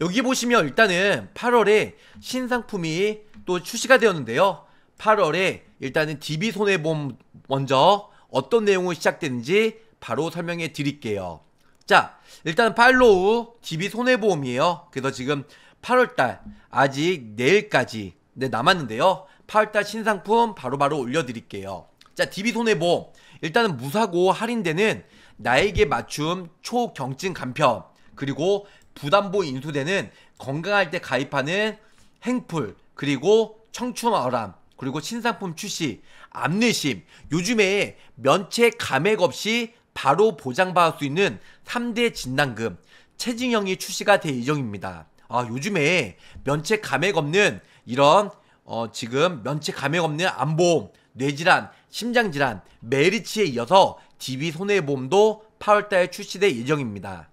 여기 보시면 일단은 8월에 신상품이 또 출시가 되었는데요 8월에 일단은 DB손해보험 먼저 어떤 내용으로 시작되는지 바로 설명해 드릴게요 자 일단 팔로우 DB손해보험이에요 그래서 지금 8월달 아직 내일까지 네, 남았는데요 8월달 신상품 바로바로 바로 올려드릴게요 자 DB손해보험 일단은 무사고 할인되는 나에게 맞춤 초경증 간편 그리고 부담보 인수되는 건강할 때 가입하는 행풀 그리고 청춘어람 그리고 신상품 출시 암내심 요즘에 면책 감액 없이 바로 보장받을 수 있는 3대 진단금 체증형이 출시가 될 예정입니다. 아 요즘에 면책 감액 없는 이런 어 지금 면책 감액 없는 암보험 뇌질환 심장질환 메리츠에 이어서 DB 손해보험도 8월달에 출시될 예정입니다.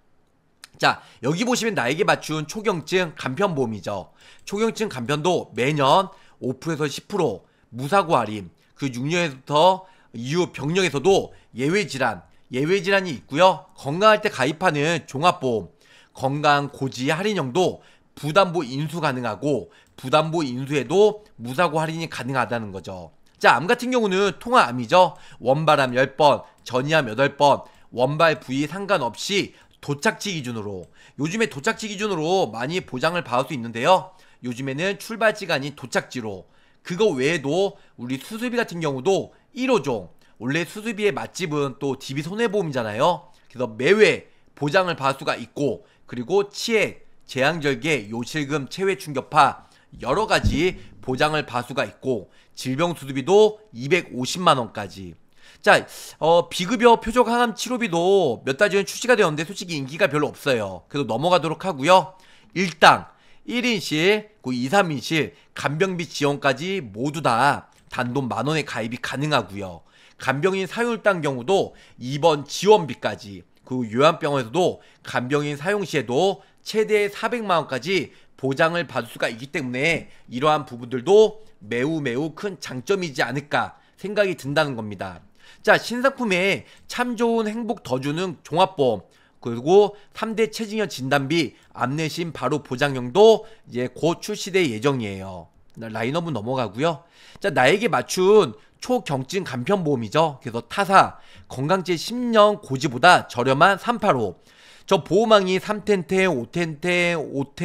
자, 여기 보시면 나에게 맞춘 초경증 간편보험이죠. 초경증 간편도 매년 5%에서 10% 무사고 할인, 그 6년에서부터 이후 병력에서도 예외질환, 예외질환이 있고요. 건강할 때 가입하는 종합보험, 건강 고지 할인형도 부담보 인수 가능하고 부담보 인수에도 무사고 할인이 가능하다는 거죠. 자, 암 같은 경우는 통화암이죠. 원발암 10번, 전이암 8번, 원발 부위 상관없이 도착지 기준으로 요즘에 도착지 기준으로 많이 보장을 받을 수 있는데요. 요즘에는 출발지가 아닌 도착지로 그거 외에도 우리 수수비 같은 경우도 1호종 원래 수수비의 맛집은 또 DB 손해보험이잖아요. 그래서 매회 보장을 받을 수가 있고 그리고 치액, 재앙절개, 요실금, 체외 충격파 여러 가지 보장을 받을 수가 있고 질병 수수비도 250만 원까지 자, 어, 비급여 표적 항암 치료비도 몇 달전에 출시가 되었는데 솔직히 인기가 별로 없어요. 그래서 넘어가도록 하고요. 일당 1인실, 그 2, 3인실, 간병비 지원까지 모두 다 단돈 만원에 가입이 가능하고요. 간병인 사용일당 경우도 2번 지원비까지 그 요양병원에서도 간병인 사용 시에도 최대 400만 원까지 보장을 받을 수가 있기 때문에 이러한 부분들도 매우 매우 큰 장점이지 않을까 생각이 든다는 겁니다. 자, 신상품에 참 좋은 행복 더 주는 종합보험, 그리고 3대 체증형 진단비, 암내심 바로 보장형도 이제 곧 출시될 예정이에요. 라인업은 넘어가고요. 자, 나에게 맞춘 초경증 간편보험이죠. 그래서 타사, 건강제 10년 고지보다 저렴한 385. 저 보호망이 3텐테, 5텐테,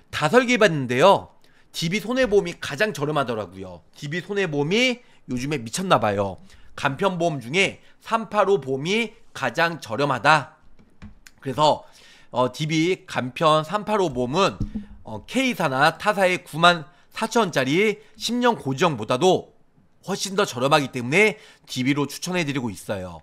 5텐오다 설계받는데요. DB 손해보험이 가장 저렴하더라고요. DB 손해보험이 요즘에 미쳤나봐요. 간편보험 중에 385보험이 가장 저렴하다. 그래서 어, DB 간편 385보험은 어, K사나 타사의 9만 4천원짜리 10년 고지형보다도 훨씬 더 저렴하기 때문에 DB로 추천해드리고 있어요.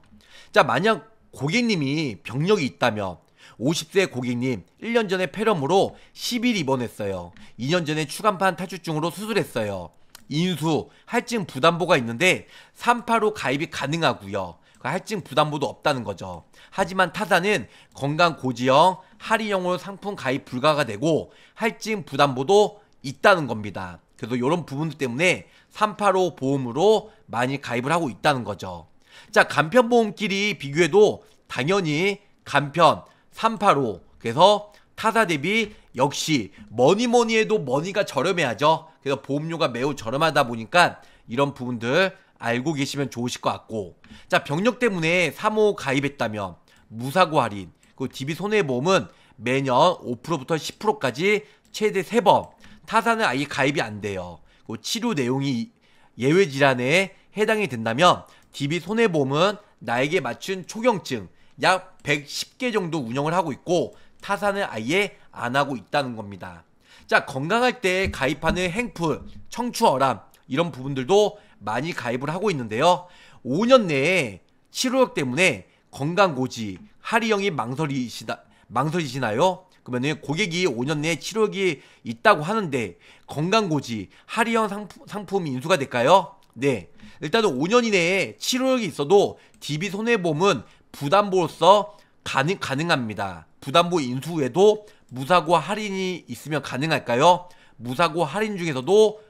자, 만약 고객님이 병력이 있다면 50세 고객님 1년 전에 폐렴으로 10일 입원했어요. 2년 전에 추간판 탈출증으로 수술했어요. 인수, 할증 부담보가 있는데 385 가입이 가능하고요. 그 할증 부담보도 없다는 거죠. 하지만 타사는 건강 고지형, 할인형으로 상품 가입 불가가 되고 할증 부담보도 있다는 겁니다. 그래서 이런 부분들 때문에 385 보험으로 많이 가입을 하고 있다는 거죠. 자, 간편보험끼리 비교해도 당연히 간편 385 그래서 타사 대비 역시 뭐니 뭐니 해도 머니가 저렴해야죠. 그래서 보험료가 매우 저렴하다 보니까 이런 부분들 알고 계시면 좋으실 것 같고 자 병력 때문에 3호 가입했다면 무사고 할인 그리고 DB 손해보험은 매년 5%부터 10%까지 최대 3번 타사는 아예 가입이 안 돼요. 그리고 치료 내용이 예외 질환에 해당이 된다면 DB 손해보험은 나에게 맞춘 초경증 약 110개 정도 운영을 하고 있고 타산을 아예 안 하고 있다는 겁니다. 자, 건강할 때 가입하는 행프, 청추어람 이런 부분들도 많이 가입을 하고 있는데요. 5년 내에 치료력 때문에 건강고지, 하리형이 망설이시다, 망설이시나요? 그러면은 고객이 5년 내에 치료력이 있다고 하는데 건강고지, 하리형 상품, 상품 인수가 될까요? 네. 일단은 5년 이내에 치료력이 있어도 DB 손해보험은 부담보로서 가능, 가능합니다. 부담보 인수에도 무사고 할인이 있으면 가능할까요? 무사고 할인 중에서도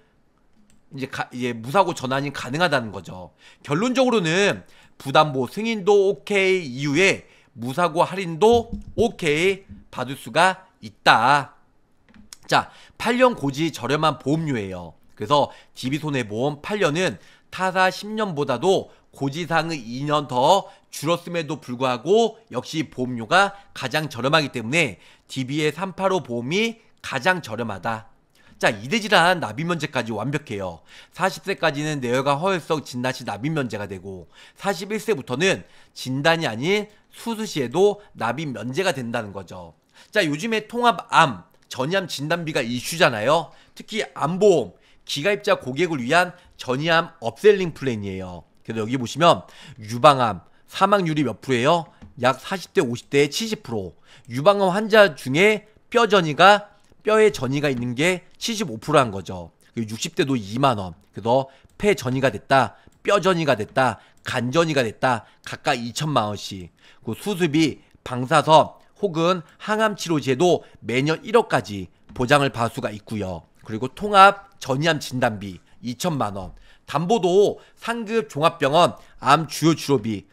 이제, 가, 이제 무사고 전환이 가능하다는 거죠. 결론적으로는 부담보 승인도 오케이 이후에 무사고 할인도 오케이 받을 수가 있다. 자, 8년 고지 저렴한 보험료예요. 그래서 DB손해보험 8년은 타사 10년보다도 고지상의 2년 더 줄었음에도 불구하고 역시 보험료가 가장 저렴하기 때문에 DB의 385 보험이 가장 저렴하다. 자, 이대질환 납입면제까지 완벽해요. 40세까지는 내혈관 허혈성 진단시 납입면제가 되고 41세부터는 진단이 아닌 수술시에도 납입면제가 된다는 거죠. 자, 요즘에 통합암, 전이암 진단비가 이슈잖아요. 특히 암보험, 기가입자 고객을 위한 전이암 업셀링 플랜이에요. 그래서 여기 보시면 유방암 사망률이 몇 프로예요? 약 40대 50대의 70% 유방암 환자 중에 뼈 전이가 뼈에 전이가 있는 게 75%란 거죠. 60대도 그 2만원 그래서 폐 전이가 됐다 뼈 전이가 됐다 간 전이가 됐다 각각 2천만원씩 그 수술비 방사선 혹은 항암 치료제도 매년 1억까지 보장을 받을 수가 있고요. 그리고 통합 전이암 진단비 2천만 원, 담보도 상급 종합병원 암 주요 치료비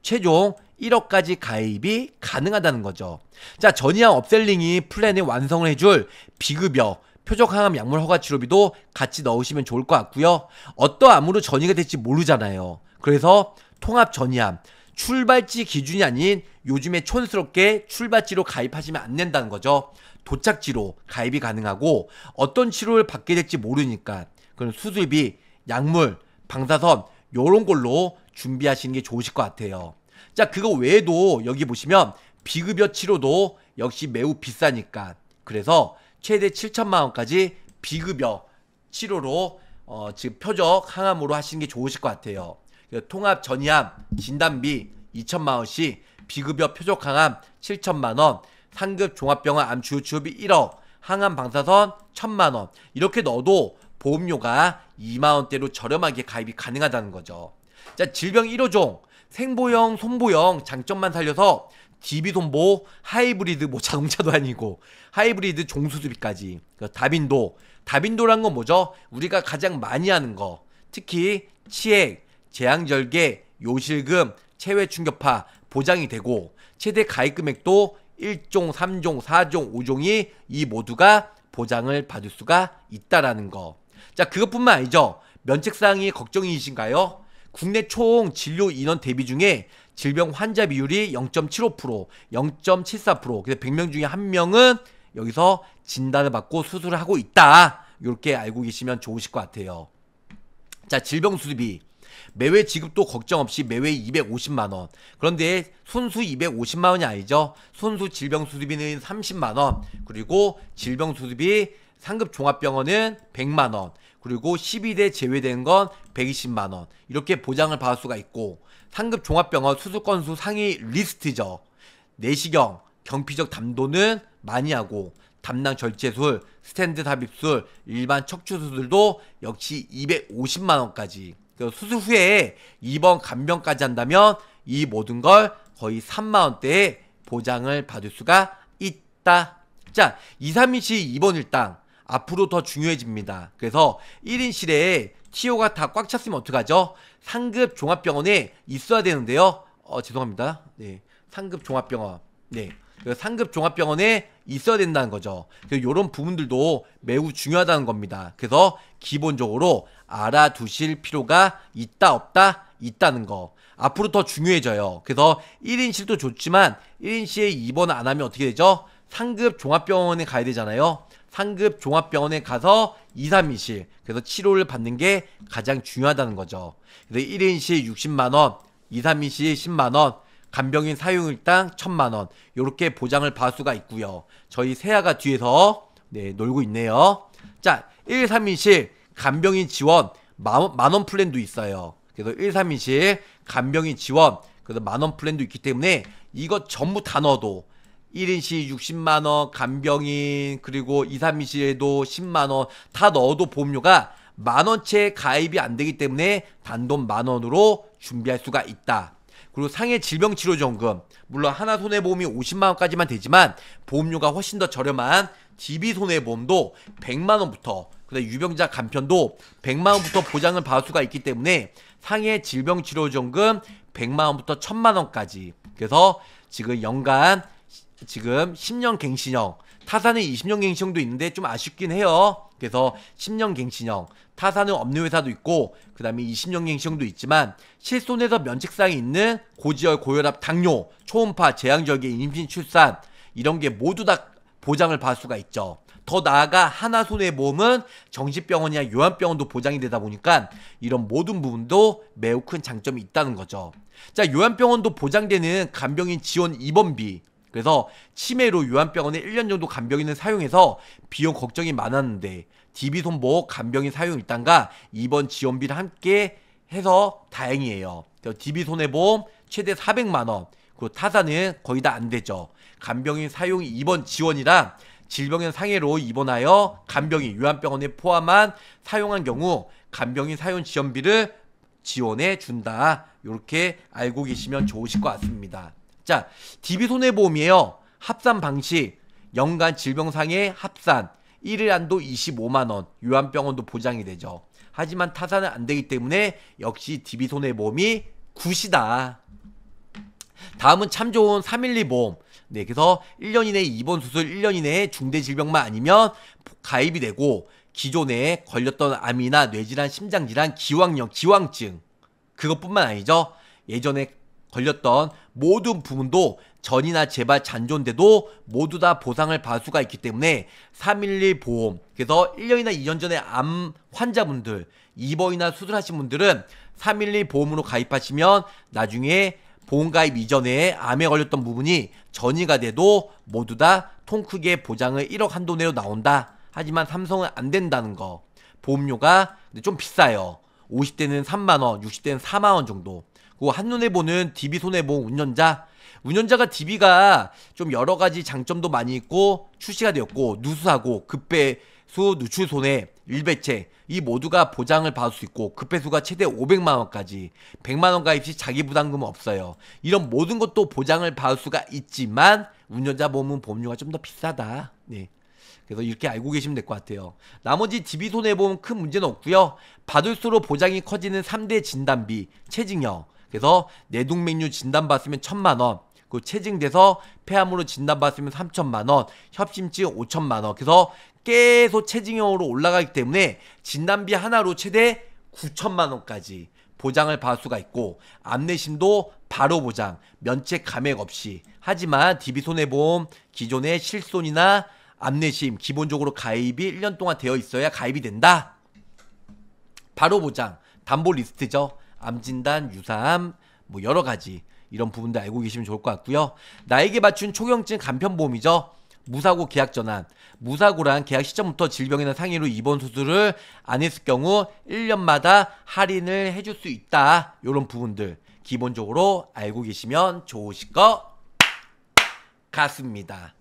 최종 1억까지 가입이 가능하다는 거죠. 자, 전이한 업셀링이 플랜을 완성을 해줄 비급여, 표적항암 약물 허가 치료비도 같이 넣으시면 좋을 것 같고요. 어떠암으로 전이가 될지 모르잖아요. 그래서 통합 전이암, 출발지 기준이 아닌 요즘에 촌스럽게 출발지로 가입하시면 안 된다는 거죠. 도착지로 가입이 가능하고 어떤 치료를 받게 될지 모르니까 그런 수술비, 약물, 방사선 요런 걸로 준비하시는 게 좋으실 것 같아요. 자, 그거 외에도 여기 보시면 비급여 치료도 역시 매우 비싸니까 그래서 최대 7천만 원까지 비급여 치료로 어, 지금 표적 항암으로 하시는 게 좋으실 것 같아요. 통합 전이암 진단비 2천만 원씩 비급여 표적 항암 7천만 원, 상급 종합병원 암 주요 치료비 1억, 항암 방사선 1천만 원 이렇게 넣어도 보험료가 2만원대로 저렴하게 가입이 가능하다는 거죠. 자, 질병 1호종, 생보형, 손보형 장점만 살려서 DB 손보, 하이브리드 뭐 자동차도 아니고 하이브리드 종수수비까지 그 다빈도, 다빈도란 건 뭐죠? 우리가 가장 많이 하는 거 특히 치액, 재앙절개, 요실금, 체외 충격파 보장이 되고 최대 가입 금액도 1종, 3종, 4종, 5종이 이 모두가 보장을 받을 수가 있다라는 거. 자, 그것뿐만 아니죠. 면책사항이 걱정이신가요? 국내 총 진료 인원 대비 중에 질병 환자 비율이 0.75%, 0.74%, 그래서 100명 중에 한명은 여기서 진단을 받고 수술을 하고 있다. 이렇게 알고 계시면 좋으실 것 같아요. 자, 질병 수술비. 매회 지급도 걱정 없이 매회 250만 원. 그런데 손수 250만 원이 아니죠. 손수 질병 수술비는 30만 원. 그리고 질병 수술비 상급 종합병원은 100만 원, 그리고 12대 제외된 건 120만 원. 이렇게 보장을 받을 수가 있고 상급 종합병원 수술 건수 상위 리스트죠. 내시경, 경피적 담도는 많이 하고 담낭 절제술, 스탠드 삽입술, 일반 척추 수술도 역시 250만 원까지. 수술 후에 입원 간병까지 한다면 이 모든 걸 거의 3만 원대에 보장을 받을 수가 있다. 자, 2, 3인치 입원 일당 앞으로 더 중요해집니다. 그래서 1인실에 치료가다 꽉 찼으면 어떡하죠? 상급 종합병원에 있어야 되는데요. 어, 죄송합니다. 네. 상급 종합병원. 네. 상급 종합병원에 있어야 된다는 거죠. 그래서 이런 부분들도 매우 중요하다는 겁니다. 그래서 기본적으로 알아두실 필요가 있다 없다 있다는 거. 앞으로 더 중요해져요. 그래서 1인실도 좋지만 1인실에 입원 안 하면 어떻게 되죠? 상급 종합병원에 가야 되잖아요. 상급 종합병원에 가서 2, 3인실 그래서 치료를 받는 게 가장 중요하다는 거죠. 그래서 1인실 60만원, 2, 3인실 10만원, 간병인 사용일당 1000만원 이렇게 보장을 받을 수가 있고요. 저희 세아가 뒤에서 네, 놀고 있네요. 자, 1, 3인실 간병인 지원 만원 플랜도 있어요. 그래서 1, 3인실 간병인 지원 그래서 만원 플랜도 있기 때문에 이거 전부 다 넣어도 1인시 60만원, 간병인, 그리고 2, 3인시에도 10만원 다 넣어도 보험료가 만원채 가입이 안 되기 때문에 단돈 만원으로 준비할 수가 있다. 그리고 상해 질병치료지금 물론 하나 손해보험이 50만원까지만 되지만 보험료가 훨씬 더 저렴한 DB손해보험도 100만원부터 그다음 유병자 간편도 100만원부터 보장을 받을 수가 있기 때문에 상해 질병치료지금 100만원부터 1000만원까지 그래서 지금 연간 지금 10년 갱신형, 타사는 20년 갱신형도 있는데 좀 아쉽긴 해요. 그래서 10년 갱신형, 타사는 없는 회사도 있고 그 다음에 20년 갱신형도 있지만 실손에서 면책사항이 있는 고지혈, 고혈압, 당뇨, 초음파, 재앙절개 임신, 출산 이런 게 모두 다 보장을 받을 수가 있죠. 더 나아가 하나손해보험은 정신병원이나 요양병원도 보장이 되다 보니까 이런 모든 부분도 매우 큰 장점이 있다는 거죠. 자, 요양병원도 보장되는 간병인 지원 입원비 그래서 치매로 요한병원에 1년 정도 간병인을 사용해서 비용 걱정이 많았는데 DB 손보 간병인 사용 일당과 입원 지원비를 함께 해서 다행이에요. 그래 DB 손해보험 최대 400만 원. 그 타사는 거의 다 안 되죠. 간병인 사용 입원 지원이라 질병인 상해로 입원하여 간병인 요한병원에 포함한 사용한 경우 간병인 사용 지원비를 지원해 준다. 이렇게 알고 계시면 좋으실 것 같습니다. 자, DB 손해보험이에요. 합산 방식. 연간 질병상의 합산. 1일 안도 25만원. 요한병원도 보장이 되죠. 하지만 타산은 안 되기 때문에 역시 DB 손해보험이 굿이다. 다음은 참 좋은 312 보험. 네, 그래서 1년 이내에 입원 수술, 1년 이내에 중대 질병만 아니면 가입이 되고 기존에 걸렸던 암이나 뇌질환, 심장질환, 기왕염, 기왕증 그것뿐만 아니죠. 예전에 걸렸던 모든 부분도 전이나 재발 잔존대도 모두 다 보상을 받을 수가 있기 때문에 311 보험 그래서 1년이나 2년 전에 암 환자분들 입원이나 수술하신 분들은 311 보험으로 가입하시면 나중에 보험 가입 이전에 암에 걸렸던 부분이 전이가 돼도 모두 다 통 크게 보장을 1억 한도 내로 나온다. 하지만 삼성은 안 된다는 거. 보험료가 좀 비싸요. 50대는 3만원, 60대는 4만원 정도. 그 한눈에 보는 DB 손해보험 운전자 운전자가 DB가 좀 여러 가지 장점도 많이 있고 출시가 되었고 누수하고 급배수 누출 손해 일배체 이 모두가 보장을 받을 수 있고 급배수가 최대 500만 원까지 100만 원 가입 시 자기 부담금은 없어요. 이런 모든 것도 보장을 받을 수가 있지만 운전자 보험은 보험료가 좀 더 비싸다. 네. 그래서 이렇게 알고 계시면 될 것 같아요. 나머지 DB 손해보험 큰 문제는 없고요. 받을수록 보장이 커지는 3대 진단비, 체증형, 그래서 내동맥류 진단받으면 천만 원, 그 체증돼서 폐암으로 진단받으면 3천만 원, 협심증 5천만 원. 그래서 계속 체증형으로 올라가기 때문에 진단비 하나로 최대 9천만 원까지 보장을 받을 수가 있고 암내심도 바로 보장, 면책 감액 없이. 하지만 DB 손해보험 기존의 실손이나 암내심 기본적으로 가입이 1년 동안 되어 있어야 가입이 된다. 바로 보장, 담보 리스트죠. 암 진단, 유사암, 뭐 여러 가지 이런 부분들 알고 계시면 좋을 것 같고요. 나에게 맞춘 초경증 간편보험이죠. 무사고 계약 전환. 무사고란 계약 시점부터 질병이나 상해로 입원 수술을 안 했을 경우 1년마다 할인을 해줄 수 있다. 이런 부분들 기본적으로 알고 계시면 좋으실 것 같습니다.